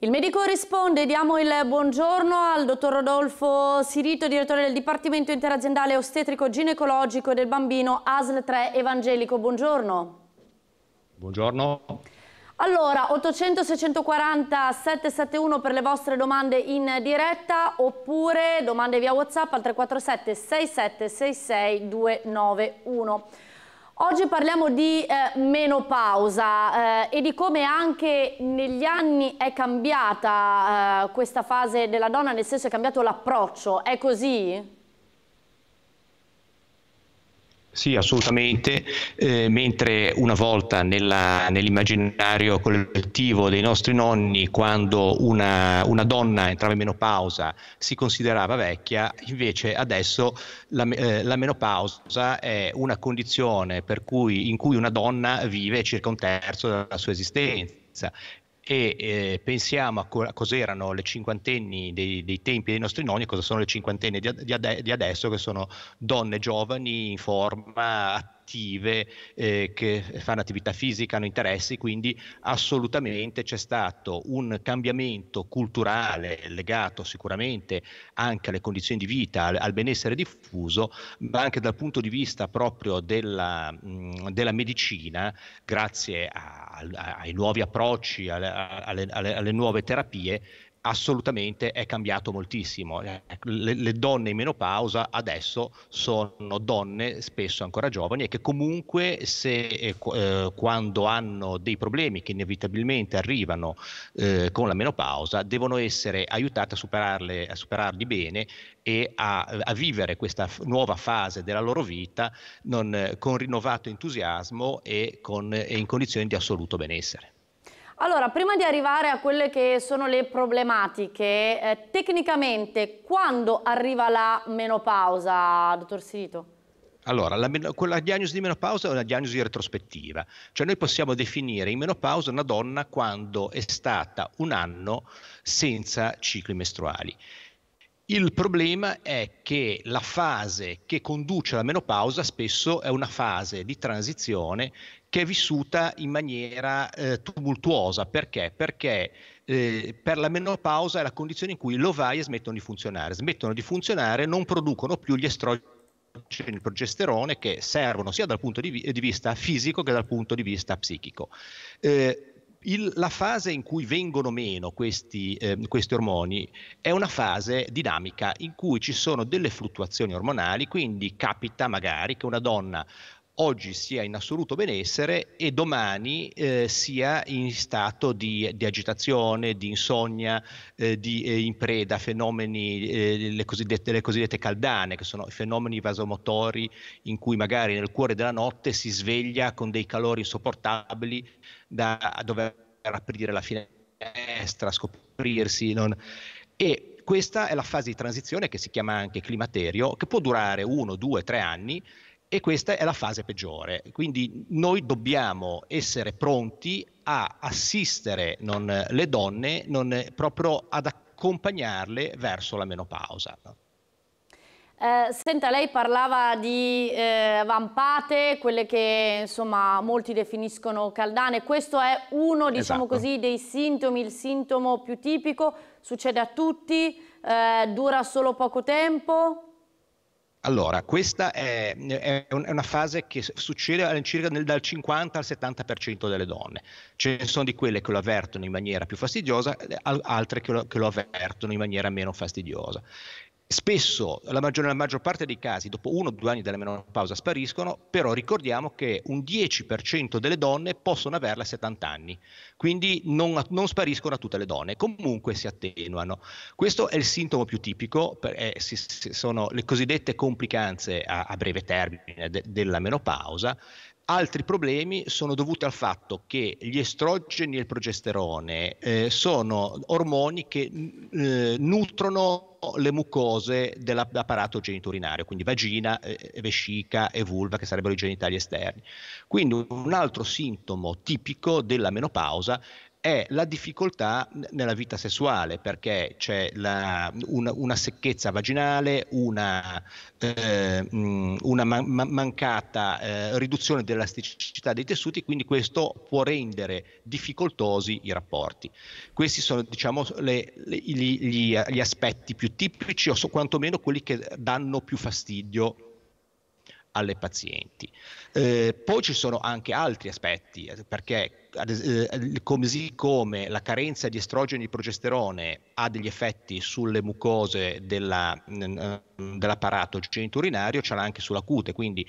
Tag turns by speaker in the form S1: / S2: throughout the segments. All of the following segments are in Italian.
S1: Il medico risponde, diamo il buongiorno al dottor Rodolfo Sirito, direttore del Dipartimento Interaziendale Ostetrico Ginecologico del Bambino ASL 3 Evangelico. Buongiorno.
S2: Buongiorno.
S1: Allora, 800 640 771 per le vostre domande in diretta oppure domande via WhatsApp al 347 67 66 291. Oggi parliamo di eh, menopausa eh, e di come anche negli anni è cambiata eh, questa fase della donna, nel senso è cambiato l'approccio, è così?
S2: Sì, assolutamente, eh, mentre una volta nella, nell'immaginario collettivo dei nostri nonni, quando una, una, donna entrava in menopausa si considerava vecchia, invece adesso la, eh, la menopausa è una condizione cui, in cui una donna vive circa un terzo della sua esistenza e eh, pensiamo a, co- a cos'erano le cinquantenni dei, dei, tempi dei nostri nonni e cosa sono le cinquantenni di, ad- di, ad- di adesso che sono donne giovani in forma attive attive eh, che fanno attività fisica, hanno interessi, quindi assolutamente c'è stato un cambiamento culturale legato sicuramente anche alle condizioni di vita, al, al benessere diffuso, ma anche dal punto di vista proprio della, mh, della medicina, grazie a, a, ai nuovi approcci, alle, alle, alle, alle nuove terapie, assolutamente è cambiato moltissimo. Eh, le, le, donne in menopausa adesso sono donne spesso ancora giovani e che comunque se eh, eh, quando hanno dei problemi che inevitabilmente arrivano eh, con la menopausa devono essere aiutate a, superarle, a superarli bene e a, a, vivere questa nuova fase della loro vita non, con rinnovato entusiasmo e, con, e in condizioni di assoluto benessere.
S1: Allora, prima di arrivare a quelle che sono le problematiche, eh, tecnicamente quando arriva la menopausa, dottor Silito?
S2: Allora, la, quella diagnosi di menopausa è una diagnosi retrospettiva, cioè noi possiamo definire in menopausa una donna quando è stata un anno senza cicli mestruali. Il problema è che la fase che conduce alla menopausa spesso è una fase di transizione che è vissuta in maniera eh, tumultuosa. Perché? Perché eh, per la menopausa è la condizione in cui l'ovaie smettono di funzionare, smettono di funzionare, non producono più gli estrogeni il progesterone che servono sia dal punto di, vi- di, vista fisico che dal punto di vista psichico. Eh, il, la fase in cui vengono meno questi, eh, questi, ormoni è una fase dinamica in cui ci sono delle fluttuazioni ormonali, quindi capita magari che una donna oggi sia in assoluto benessere e domani eh, sia in stato di, di agitazione, di insonnia, eh, di, eh, in preda a fenomeni, eh, le cosiddette, le, cosiddette, caldane, che sono fenomeni vasomotori in cui magari nel cuore della notte si sveglia con dei calori insopportabili da dover aprire la finestra, scoprirsi. Non... E questa è la fase di transizione che si chiama anche climaterio, che può durare uno, due, tre anni e questa è la fase peggiore. Quindi noi dobbiamo essere pronti a assistere non, le donne non, proprio ad accompagnarle verso la menopausa.
S1: Eh, senta, lei parlava di eh, vampate, quelle che insomma molti definiscono caldane. Questo è uno, diciamo esatto. così, dei sintomi, il sintomo più tipico. Succede a tutti, eh, dura solo poco tempo.
S2: Allora, questa è, è, una fase che succede all'incirca nel, dal 50 al 70% delle donne. Ce ne sono di quelle che lo avvertono in maniera più fastidiosa, eh, altre che lo, che lo avvertono in maniera meno fastidiosa. Spesso, la maggior, nella maggior parte dei casi, dopo uno o due anni dalla menopausa spariscono, però ricordiamo che un 10% delle donne possono averla a 70 anni, quindi non, non spariscono a tutte le donne, comunque si attenuano. Questo è il sintomo più tipico, è, eh, si, sono le cosiddette complicanze a, a breve termine de, della menopausa, Altri problemi sono dovuti al fatto che gli estrogeni e il progesterone eh, sono ormoni che mm, eh, nutrono le mucose dell'apparato geniturinario, quindi vagina, eh, vescica e vulva, che sarebbero i genitali esterni. Quindi un altro sintomo tipico della menopausa è la difficoltà nella vita sessuale, perché c'è la, una, una, secchezza vaginale, una, eh, mm, una ma- mancata eh, riduzione dell'elasticità dei tessuti, quindi questo può rendere difficoltosi i rapporti. Questi sono diciamo, le, le, gli, gli, aspetti più tipici o so, quantomeno quelli che danno più fastidio alle pazienti. Eh, poi ci sono anche altri aspetti, eh, perché eh, così come la carenza di estrogeni e progesterone ha degli effetti sulle mucose della, dell'apparato genitourinario, ce l'ha anche sulla cute, quindi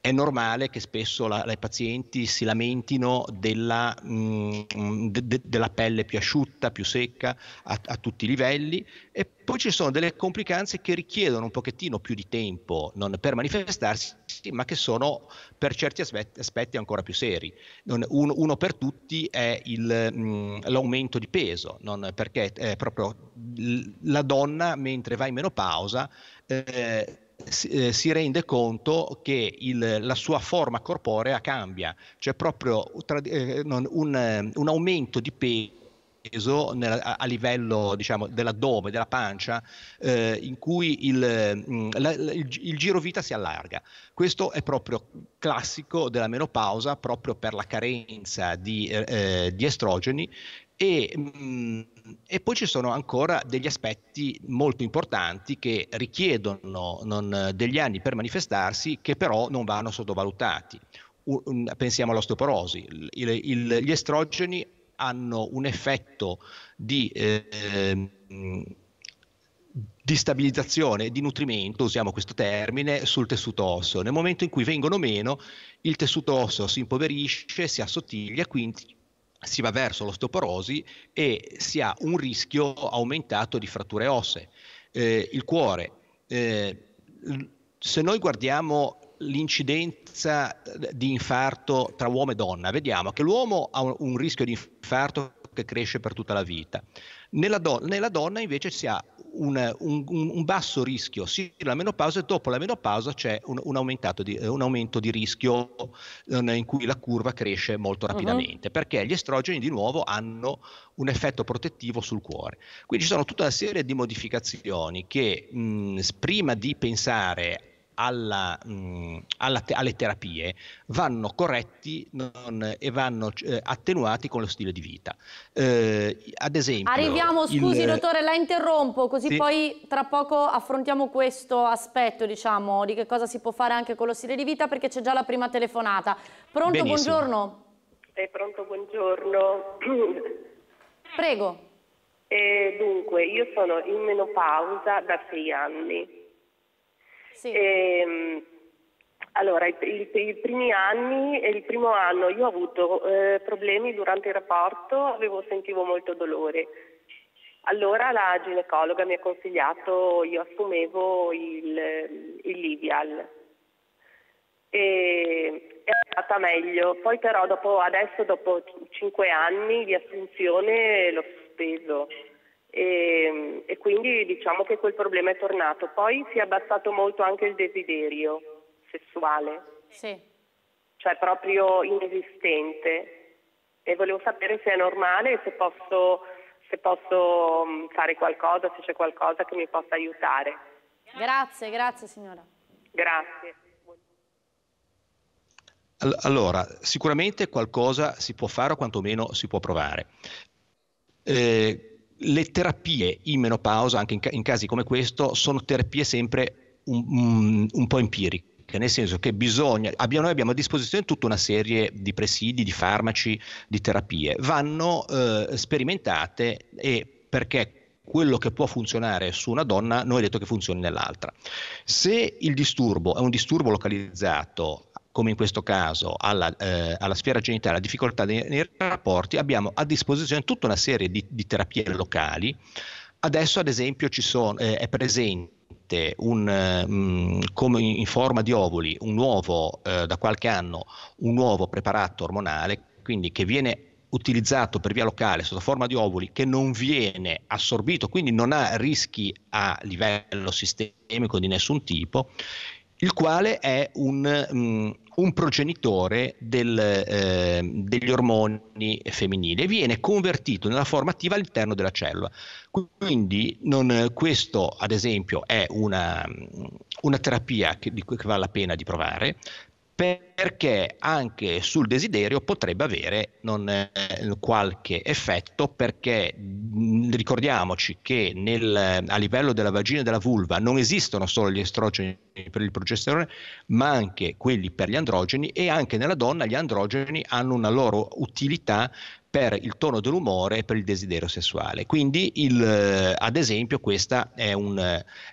S2: è normale che spesso la, i pazienti si lamentino della, mh, mm, de, de, della, pelle più asciutta, più secca a, a, tutti i livelli e poi ci sono delle complicanze che richiedono un pochettino più di tempo per manifestarsi, ma che sono per certi aspetti, aspetti ancora più seri. Non, uno, uno, per tutti è il, mh, mm, l'aumento di peso, perché proprio la donna mentre va in menopausa eh, eh, si rende conto che il, la sua forma corporea cambia, c'è proprio tra, eh, un, eh, un, aumento di peso nel, a, a, livello diciamo, dell'addome, della pancia, eh, in cui il, mh, mm, la, il, il giro vita si allarga. Questo è proprio classico della menopausa, proprio per la carenza di, eh, eh, di estrogeni e mh, mm, e poi ci sono ancora degli aspetti molto importanti che richiedono non, degli anni per manifestarsi, che però non vanno sottovalutati. Un, pensiamo all'osteoporosi, il, il, gli estrogeni hanno un effetto di... Eh, di stabilizzazione, di nutrimento, usiamo questo termine, sul tessuto osseo. Nel momento in cui vengono meno, il tessuto osseo si impoverisce, si assottiglia, quindi si va verso l'osteoporosi e si ha un rischio aumentato di fratture ossee. Eh, il cuore, eh, se noi guardiamo l'incidenza eh, di infarto tra uomo e donna, vediamo che l'uomo ha un rischio di infarto che cresce per tutta la vita. Nella, do- nella donna invece si ha un, un, un, basso rischio sino alla menopausa e dopo la menopausa c'è un, un di, aumento di rischio eh, in cui la curva cresce molto uh-huh. rapidamente uh-huh. perché gli estrogeni di nuovo hanno un effetto protettivo sul cuore. Quindi ci sono tutta una serie di modificazioni che mh, prima di pensare alla, mh, mm, alla te- alle terapie vanno corretti non, e vanno eh, attenuati con lo stile di vita. Eh, ad esempio... Arriviamo, scusi il... dottore,
S1: la interrompo, così sì. poi tra poco affrontiamo questo aspetto, diciamo, di che cosa si può fare anche con lo stile di vita, perché c'è già la prima telefonata. Pronto, Benissimo. buongiorno. È pronto, buongiorno. Prego. Eh, dunque, io sono in menopausa da sei anni sì. E, ehm, allora, i, i, i, primi anni, il primo anno io ho avuto eh, problemi durante il rapporto, avevo, sentivo molto dolore. Allora la ginecologa mi ha consigliato, io assumevo il, il Livial e è andata meglio. Poi però dopo, adesso dopo cinque anni di assunzione l'ho sospeso e, ehm, e quindi diciamo che quel problema è tornato. Poi si è abbassato molto anche il desiderio sessuale, sì. cioè proprio inesistente e volevo sapere se è normale se posso, se posso mm, fare qualcosa, se c'è qualcosa che mi possa aiutare. Grazie, grazie signora. Grazie.
S2: Allora, sicuramente qualcosa si può fare o quantomeno si può provare. Eh, le terapie in menopausa, anche in, in casi come questo, sono terapie sempre un, mm, un, po' empiriche nel senso che bisogna, abbiamo, noi abbiamo a disposizione tutta una serie di presidi, di farmaci, di terapie, vanno eh, sperimentate e perché quello che può funzionare su una donna non è detto che funzioni nell'altra. Se il disturbo è un disturbo localizzato come in questo caso, alla, eh, alla sfera genitale, la difficoltà nei, nei, rapporti, abbiamo a disposizione tutta una serie di, di terapie locali. Adesso, ad esempio, sono, eh, è presente un, eh, mm, come in forma di ovuli un nuovo, eh, da qualche anno, un nuovo preparato ormonale, quindi che viene utilizzato per via locale sotto forma di ovuli che non viene assorbito, quindi non ha rischi a livello sistemico di nessun tipo il quale è un, mm, un progenitore del, eh, degli ormoni femminili e viene convertito nella forma attiva all'interno della cellula. Quindi non, questo, ad esempio, è una, mm, una terapia che, di cui vale la pena di provare per perché anche sul desiderio potrebbe avere non, eh, qualche effetto perché mh, ricordiamoci che nel, eh, a livello della vagina e della vulva non esistono solo gli estrogeni per il progesterone ma anche quelli per gli androgeni e anche nella donna gli androgeni hanno una loro utilità per il tono dell'umore e per il desiderio sessuale. Quindi, il, eh, ad esempio, questa è, un,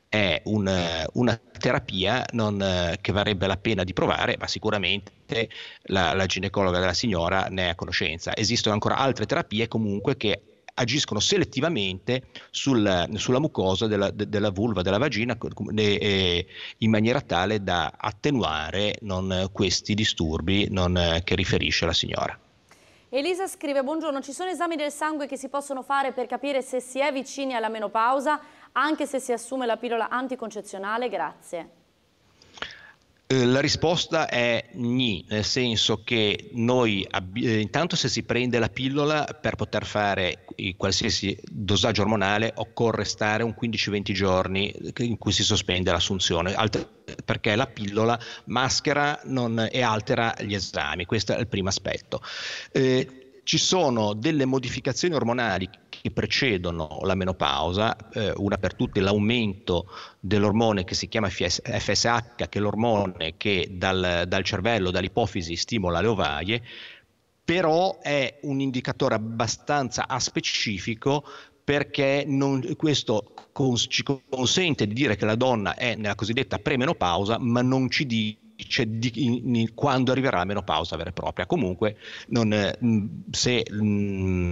S2: è un, eh, una terapia non, che varrebbe la pena di provare, ma sicuramente sicuramente la, la ginecologa della signora ne è a conoscenza. Esistono ancora altre terapie comunque che agiscono selettivamente sul, sulla mucosa della, de, della, vulva, della vagina, eh, in maniera tale da attenuare non, questi disturbi non, che riferisce la signora.
S1: Elisa scrive, buongiorno, ci sono esami del sangue che si possono fare per capire se si è vicini alla menopausa, anche se si assume la pillola anticoncezionale? Grazie.
S2: Eh, la risposta è gni, nel senso che noi eh, intanto se si prende la pillola per poter fare qualsiasi dosaggio ormonale occorre stare un 15-20 giorni in cui si sospende l'assunzione, perché la pillola maschera non, e altera gli esami, questo è il primo aspetto. Eh, ci sono delle modificazioni ormonali che precedono la menopausa, eh, una per tutte l'aumento dell'ormone che si chiama FSH, che è l'ormone che dal, dal cervello, dall'ipofisi stimola le ovaie, però è un indicatore abbastanza aspecifico perché non, questo cons- ci consente di dire che la donna è nella cosiddetta premenopausa, ma non ci dice di, in, in, quando arriverà la menopausa vera e propria. Comunque, non, eh, se mh,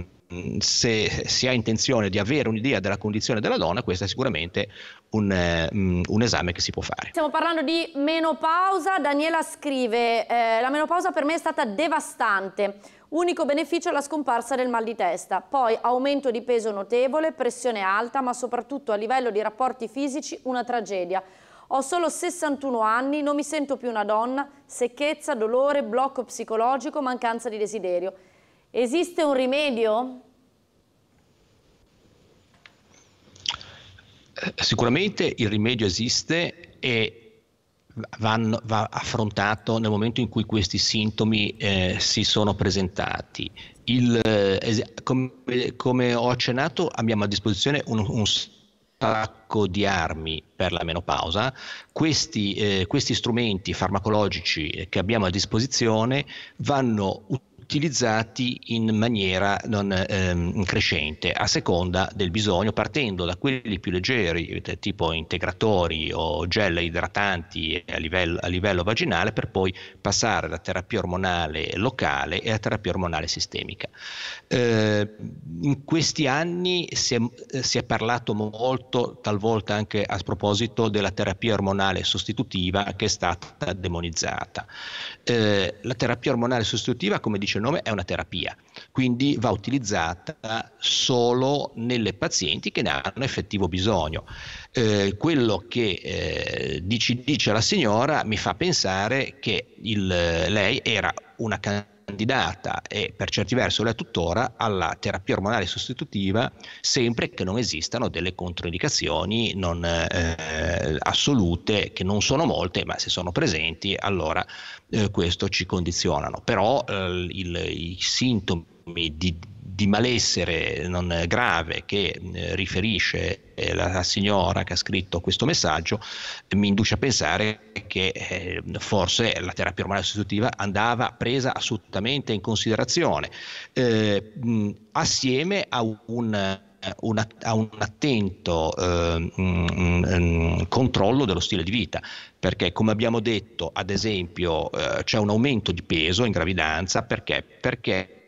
S2: se si ha intenzione di avere un'idea della condizione della donna, questo è sicuramente un, eh, un esame che si può fare.
S1: Stiamo parlando di menopausa, Daniela scrive, eh, la menopausa per me è stata devastante, unico beneficio è la scomparsa del mal di testa, poi aumento di peso notevole, pressione alta, ma soprattutto a livello di rapporti fisici una tragedia. Ho solo 61 anni, non mi sento più una donna, secchezza, dolore, blocco psicologico, mancanza di desiderio. Esiste un rimedio?
S2: Eh, sicuramente il rimedio esiste e vanno, va affrontato nel momento in cui questi sintomi eh, si sono presentati. Il, eh, come, come, ho accennato abbiamo a disposizione un, un sacco di armi per la menopausa, questi, eh, questi strumenti farmacologici che abbiamo a disposizione vanno utilizzati utilizzati in maniera non, ehm, crescente a seconda del bisogno, partendo da quelli più leggeri, eh, tipo integratori o gel idratanti a livello, a livello vaginale, per poi passare da terapia ormonale locale e a terapia ormonale sistemica. Eh, in questi anni si è, si è parlato molto, talvolta anche a proposito, della terapia ormonale sostitutiva che è stata demonizzata. Eh, la terapia ormonale sostitutiva, come dice genome è una terapia, quindi va utilizzata solo nelle pazienti che ne hanno effettivo bisogno. Eh, quello che eh, dice, dice, la signora mi fa pensare che il, lei era una candidatura candidata e per certi versi lo è tuttora alla terapia ormonale sostitutiva sempre che non esistano delle controindicazioni non, eh, assolute che non sono molte ma se sono presenti allora eh, questo ci condizionano però eh, il, i sintomi di di malessere non grave che eh, riferisce eh, la signora che ha scritto questo messaggio mi induce a pensare che eh, forse la terapia ormonale sostitutiva andava presa assolutamente in considerazione eh, assieme a un un, a un attento eh, mh, mh, controllo dello stile di vita, perché come abbiamo detto, ad esempio, eh, c'è un aumento di peso in gravidanza perché? perché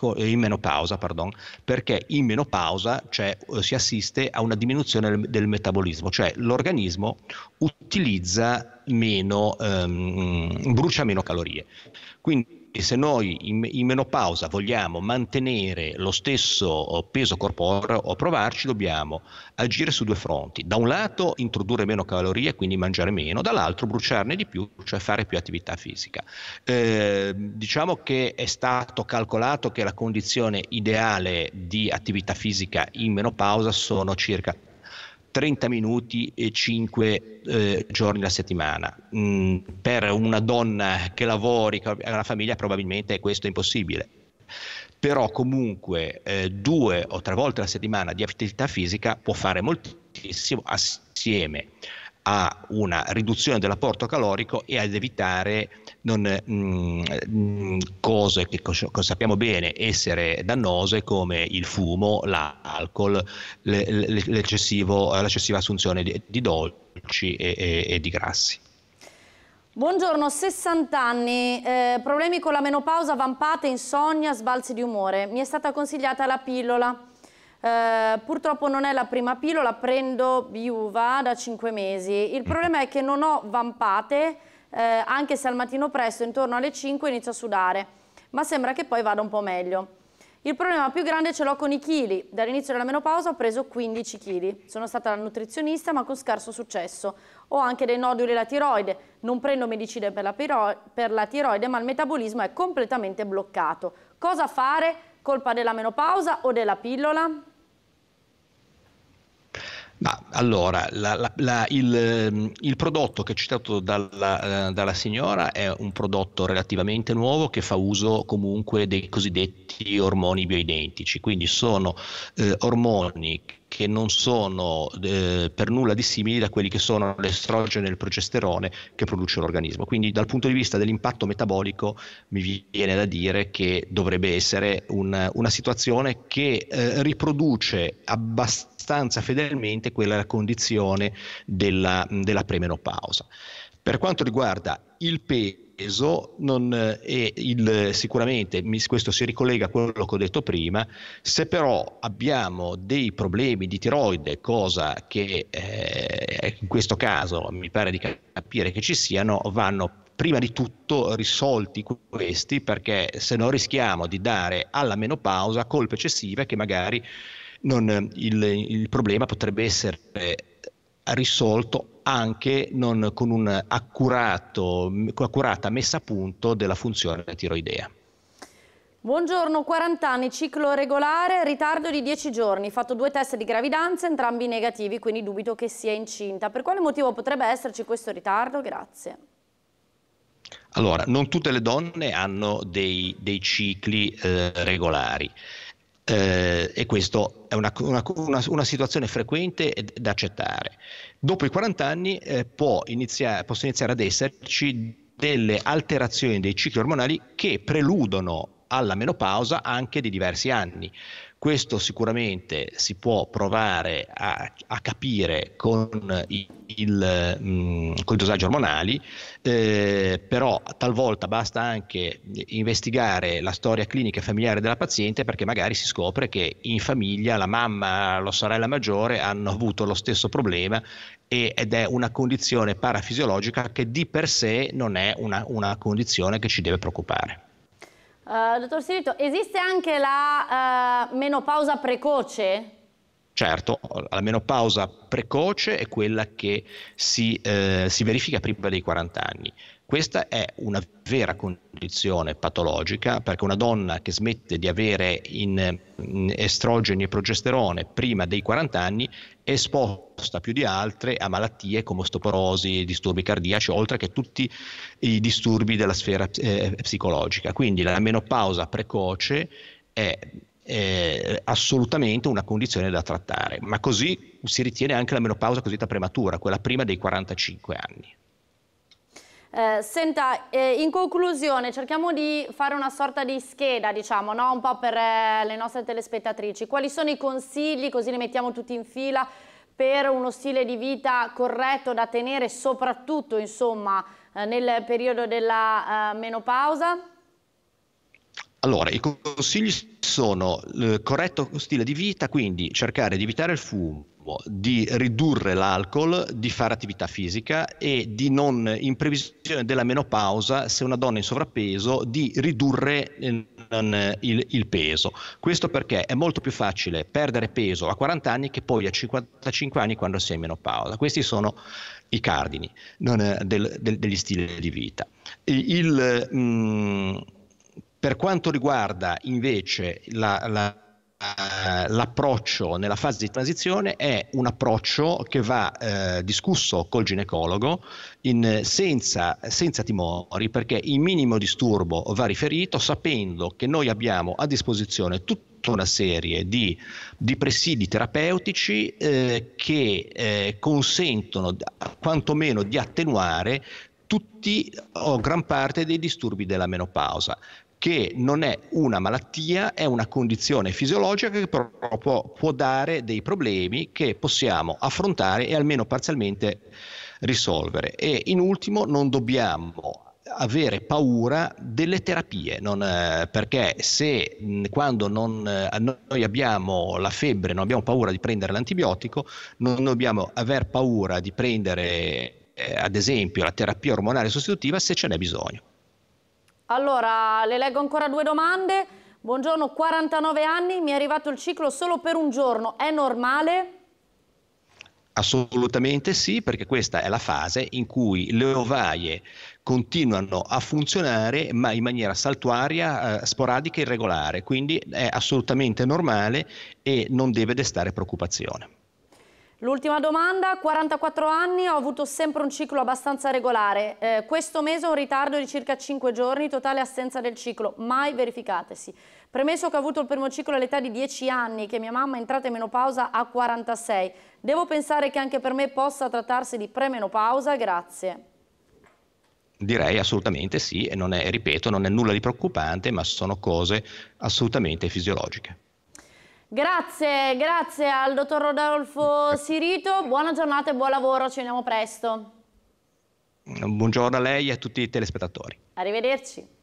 S2: sco- in menopausa, pardon, perché in menopausa cioè, eh, si assiste a una diminuzione del, del metabolismo, cioè l'organismo utilizza meno, ehm, brucia meno calorie. Quindi e se noi in, in, menopausa vogliamo mantenere lo stesso oh, peso corporeo o provarci, dobbiamo agire su due fronti. Da un lato introdurre meno calorie, quindi mangiare meno, dall'altro bruciarne di più, cioè fare più attività fisica. Eh, diciamo che è stato calcolato che la condizione ideale di attività fisica in menopausa sono circa 30 minuti e 5 eh, giorni alla settimana. Mm, per una donna che lavori, che ha una famiglia, probabilmente questo è impossibile. Però comunque eh, due o tre volte alla settimana di attività fisica può fare moltissimo assieme a una riduzione dell'apporto calorico e ad evitare non, mh, eh, mm, mm, cose che sappiamo bene essere dannose come il fumo, l'alcol, l'eccessiva assunzione di, di dolci e, e, e di grassi.
S1: Buongiorno, 60 anni, eh, problemi con la menopausa, vampate, insonnia, sbalzi di umore. Mi è stata consigliata la pillola. Eh, purtroppo non è la prima pillola, prendo Biuva da 5 mesi. Il mm-hmm. problema è che non ho vampate, eh, anche se al mattino presto, intorno alle 5, inizio a sudare, ma sembra che poi vada un po' meglio. Il problema più grande ce l'ho con i chili. Dall'inizio della menopausa ho preso 15 chili. Sono stata la nutrizionista ma con scarso successo. Ho anche dei noduli della tiroide. Non prendo medicine per la, per la tiroide ma il metabolismo è completamente bloccato. Cosa fare? Colpa della menopausa o della pillola?
S2: Ma allora, la, la, la, il, ehm, il, prodotto che è citato dalla, eh, dalla, signora è un prodotto relativamente nuovo che fa uso comunque dei cosiddetti ormoni bioidentici, quindi sono eh, ormoni che non sono eh, per nulla dissimili da quelli che sono l'estrogeno e il progesterone che produce l'organismo. Quindi dal punto di vista dell'impatto metabolico mi viene da dire che dovrebbe essere un, una situazione che eh, riproduce abbastanza fedelmente quella condizione della, della premenopausa. Per quanto riguarda il peso, peso non, eh, il, sicuramente questo si ricollega a quello che ho detto prima, se però abbiamo dei problemi di tiroide, cosa che eh, in questo caso mi pare di capire che ci siano, vanno prima di tutto risolti questi perché se no rischiamo di dare alla menopausa colpe eccessive che magari non, il, il problema potrebbe essere risolto anche con un'accurata messa a punto della funzione tiroidea.
S1: Buongiorno, 40 anni, ciclo regolare, ritardo di 10 giorni, fatto due test di gravidanza, entrambi negativi, quindi dubito che sia incinta. Per quale motivo potrebbe esserci questo ritardo? Grazie.
S2: Allora, non tutte le donne hanno dei, dei cicli eh, regolari eh, e questa è una, una, una, una, situazione frequente da accettare. Dopo i 40 anni eh, iniziare, possono iniziare ad esserci delle alterazioni dei cicli ormonali che preludono alla menopausa anche di diversi anni. Questo sicuramente si può provare a, a capire con i, il, mm, con i dosaggi ormonali, eh, però talvolta basta anche investigare la storia clinica e familiare della paziente perché magari si scopre che in famiglia la mamma la sorella maggiore hanno avuto lo stesso problema e, ed è una condizione parafisiologica che di per sé non è una, una condizione che ci deve preoccupare.
S1: Eh, dottor Sirito, esiste anche la uh, menopausa precoce?
S2: Certo, la menopausa precoce è quella che si, eh, si verifica prima dei 40 anni. Questa è una vera condizione patologica perché una donna che smette di avere in, in estrogeni e progesterone prima dei 40 anni è esposta più di altre a malattie come osteoporosi, disturbi cardiaci, oltre che tutti i disturbi della sfera eh, psicologica. Quindi la menopausa precoce è eh, assolutamente una condizione da trattare, ma così si ritiene anche la menopausa cosiddetta prematura, quella prima dei 45 anni.
S1: Eh, senta, eh, in conclusione cerchiamo di fare una sorta di scheda, diciamo, no? un po' per eh, le nostre telespettatrici. Quali sono i consigli, così li mettiamo tutti in fila, per uno stile di vita corretto da tenere, soprattutto insomma, eh, nel periodo della eh, menopausa?
S2: Allora, i consigli sono il eh, corretto stile di vita, quindi cercare di evitare il fumo, di ridurre l'alcol, di fare attività fisica e di non, in previsione della menopausa, se una donna è in sovrappeso, di ridurre eh, il, il, peso. Questo perché è molto più facile perdere peso a 40 anni che poi a 55 anni quando si è in menopausa. Questi sono i cardini eh, del, del, degli stili di vita. Il, mh, mm, per quanto riguarda invece la, la eh, l'approccio nella fase di transizione è un approccio che va eh, discusso col ginecologo in, senza, senza, timori perché il minimo disturbo va riferito sapendo che noi abbiamo a disposizione tutto una serie di, di presidi terapeutici eh, che eh, consentono quantomeno di attenuare tutti o gran parte dei disturbi della menopausa che non è una malattia, è una condizione fisiologica che però può, può dare dei problemi che possiamo affrontare e almeno parzialmente risolvere. E in ultimo non dobbiamo avere paura delle terapie, non, eh, perché se mh, quando non, eh, noi abbiamo la febbre non abbiamo paura di prendere l'antibiotico, non dobbiamo aver paura di prendere eh, ad esempio la terapia ormonale sostitutiva se ce n'è bisogno.
S1: Allora, le leggo ancora due domande. Buongiorno, 49 anni, mi è arrivato il ciclo solo per un giorno, è normale?
S2: Assolutamente sì, perché questa è la fase in cui le ovaie continuano a funzionare ma in maniera saltuaria, eh, sporadica e irregolare, quindi è assolutamente normale e non deve destare preoccupazione.
S1: L'ultima domanda, 44 anni, ho avuto sempre un ciclo abbastanza regolare. Eh, questo mese ho un ritardo di circa 5 giorni, totale assenza del ciclo, mai verificatesi. Premesso che ho avuto il primo ciclo all'età di 10 anni, che mia mamma è entrata in menopausa a 46, devo pensare che anche per me possa trattarsi di premenopausa? Grazie.
S2: Direi assolutamente sì, e non è, ripeto, non è nulla di preoccupante, ma sono cose assolutamente fisiologiche.
S1: Grazie, grazie al dottor Rodolfo Sirito, buona giornata e buon lavoro, ci vediamo presto.
S2: Buongiorno a lei e a tutti i telespettatori.
S1: Arrivederci.